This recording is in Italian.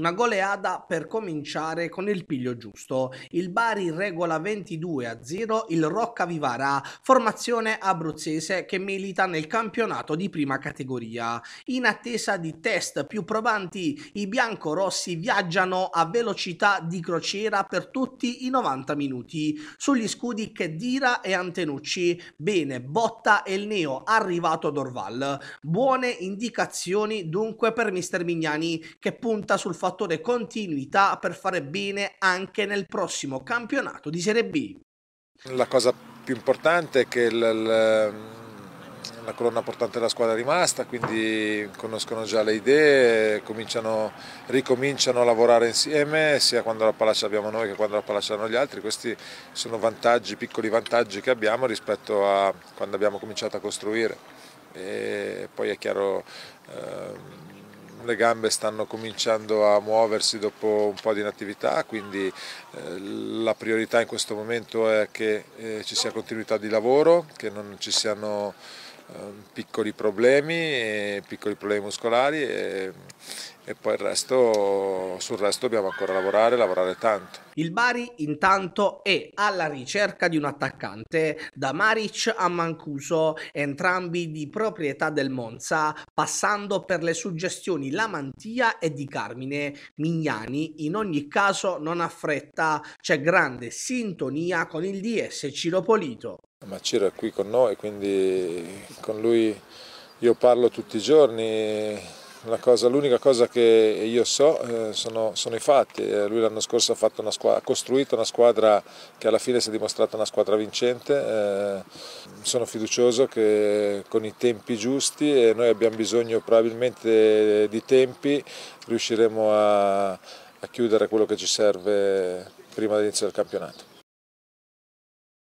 Una goleada per cominciare con il piglio giusto. Il Bari regola 22 a 0 il Rocca Vivara, formazione abruzzese che milita nel campionato di prima categoria. In attesa di test più probanti, i biancorossi viaggiano a velocità di crociera per tutti i 90 minuti. Sugli scudi Chedira e Antenucci, bene Botta e il neo arrivato Dorval. Buone indicazioni dunque per mister Mignani che punta sul fatto fattore continuità per fare bene anche nel prossimo campionato di Serie B. La cosa più importante è che il, il ehm, la colonna portante della squadra è rimasta, quindi conoscono già le idee, ricominciano a lavorare insieme sia quando la palla ce l'abbiamo noi che quando la palla ce l'hanno gli altri. Questi sono vantaggi, piccoli vantaggi che abbiamo rispetto a quando abbiamo cominciato a costruire. E poi è chiaro. Ehm, le gambe stanno cominciando a muoversi dopo un po' di inattività, quindi eh, la priorità in questo momento è che eh, ci sia continuità di lavoro, che non ci siano eh, piccoli problemi, piccoli problemi muscolari e poi il resto, sul resto dobbiamo ancora lavorare, lavorare tanto. Il Bari intanto è alla ricerca di un attaccante da Maric a Mancuso, entrambi di proprietà del Monza, passando per le suggestioni Lamantia e di Carmine Mignani. In ogni caso non ha fretta, c'è grande sintonia con il DS Ciro Polito. Ma Ciro è qui con noi, quindi con lui io parlo tutti i giorni Cosa, l'unica cosa che io so eh, sono, sono, i fatti. Eh, lui l'anno scorso ha, una squadra, ha, costruito una squadra che alla fine si è dimostrata una squadra vincente. Eh, sono fiducioso che con i tempi giusti e noi abbiamo bisogno probabilmente di tempi, riusciremo a, a chiudere quello che ci serve prima dell'inizio del campionato.